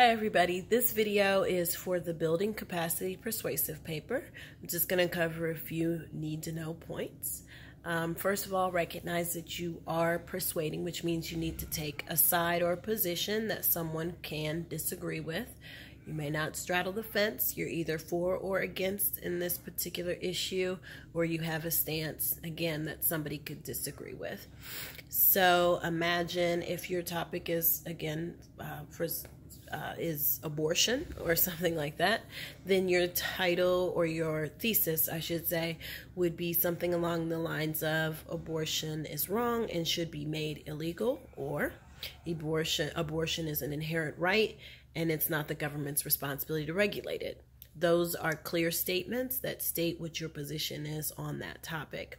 Hi everybody, this video is for the Building Capacity Persuasive paper. I'm just going to cover a few need to know points. Um, first of all, recognize that you are persuading, which means you need to take a side or a position that someone can disagree with. You may not straddle the fence. You're either for or against in this particular issue, or you have a stance, again, that somebody could disagree with. So imagine if your topic is, again, uh, for uh, is abortion or something like that, then your title or your thesis, I should say, would be something along the lines of abortion is wrong and should be made illegal or abortion abortion is an inherent right and it's not the government's responsibility to regulate it. Those are clear statements that state what your position is on that topic.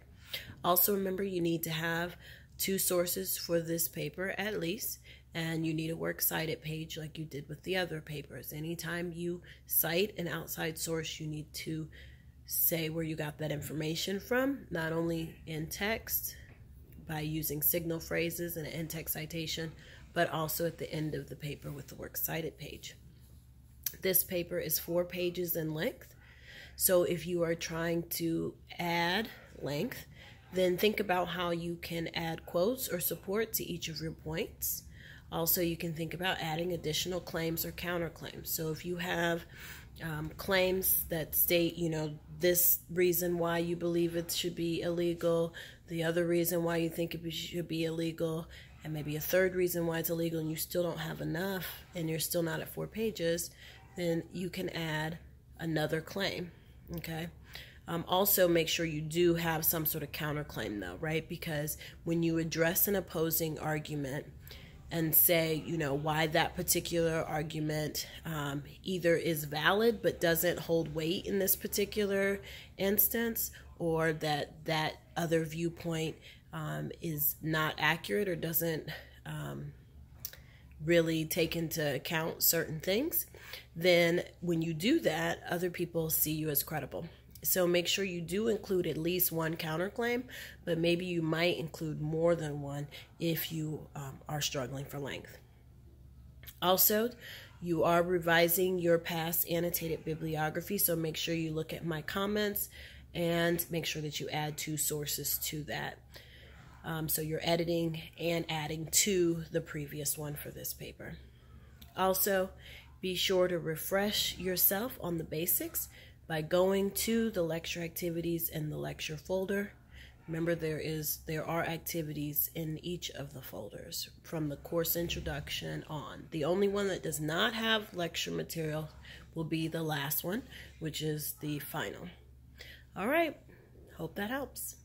Also remember you need to have two sources for this paper at least and you need a works cited page like you did with the other papers. Anytime you cite an outside source, you need to say where you got that information from, not only in text by using signal phrases and an in-text citation, but also at the end of the paper with the works cited page. This paper is four pages in length. So if you are trying to add length, then think about how you can add quotes or support to each of your points. Also, you can think about adding additional claims or counterclaims. So if you have um, claims that state, you know, this reason why you believe it should be illegal, the other reason why you think it should be illegal, and maybe a third reason why it's illegal and you still don't have enough and you're still not at four pages, then you can add another claim, okay? Um, also, make sure you do have some sort of counterclaim, though, right? Because when you address an opposing argument, and say, you know, why that particular argument um, either is valid but doesn't hold weight in this particular instance, or that that other viewpoint um, is not accurate or doesn't um, really take into account certain things, then when you do that, other people see you as credible. So make sure you do include at least one counterclaim, but maybe you might include more than one if you um, are struggling for length. Also, you are revising your past annotated bibliography, so make sure you look at my comments and make sure that you add two sources to that. Um, so you're editing and adding to the previous one for this paper. Also, be sure to refresh yourself on the basics by going to the lecture activities in the lecture folder. Remember there is there are activities in each of the folders from the course introduction on. The only one that does not have lecture material will be the last one, which is the final. All right. Hope that helps.